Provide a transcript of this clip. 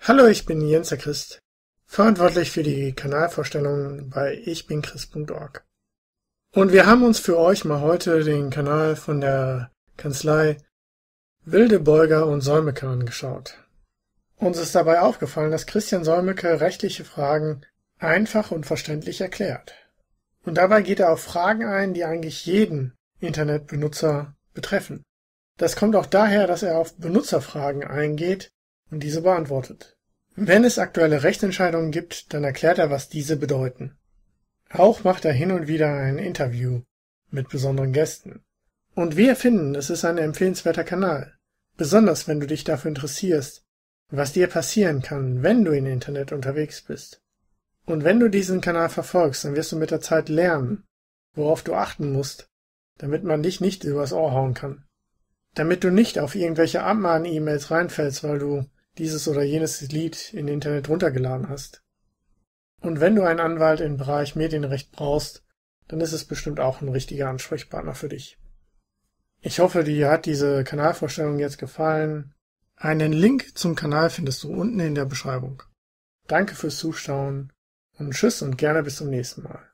Hallo, ich bin Jens der Christ, verantwortlich für die Kanalvorstellungen bei ichbinchrist.org. Und wir haben uns für euch mal heute den Kanal von der Kanzlei Wilde Beuger und Säumecke angeschaut. Uns ist dabei aufgefallen, dass Christian Säumecke rechtliche Fragen einfach und verständlich erklärt. Und dabei geht er auf Fragen ein, die eigentlich jeden Internetbenutzer betreffen. Das kommt auch daher, dass er auf Benutzerfragen eingeht und diese beantwortet. Wenn es aktuelle Rechtsentscheidungen gibt, dann erklärt er, was diese bedeuten. Auch macht er hin und wieder ein Interview mit besonderen Gästen. Und wir finden, es ist ein empfehlenswerter Kanal, besonders wenn du dich dafür interessierst, was dir passieren kann, wenn du im Internet unterwegs bist. Und wenn du diesen Kanal verfolgst, dann wirst du mit der Zeit lernen, worauf du achten musst, damit man dich nicht übers Ohr hauen kann. Damit du nicht auf irgendwelche Abmahn-E-Mails reinfällst, weil du dieses oder jenes Lied im Internet runtergeladen hast. Und wenn du einen Anwalt im Bereich Medienrecht brauchst, dann ist es bestimmt auch ein richtiger Ansprechpartner für dich. Ich hoffe, dir hat diese Kanalvorstellung jetzt gefallen. Einen Link zum Kanal findest du unten in der Beschreibung. Danke fürs Zuschauen und tschüss und gerne bis zum nächsten Mal.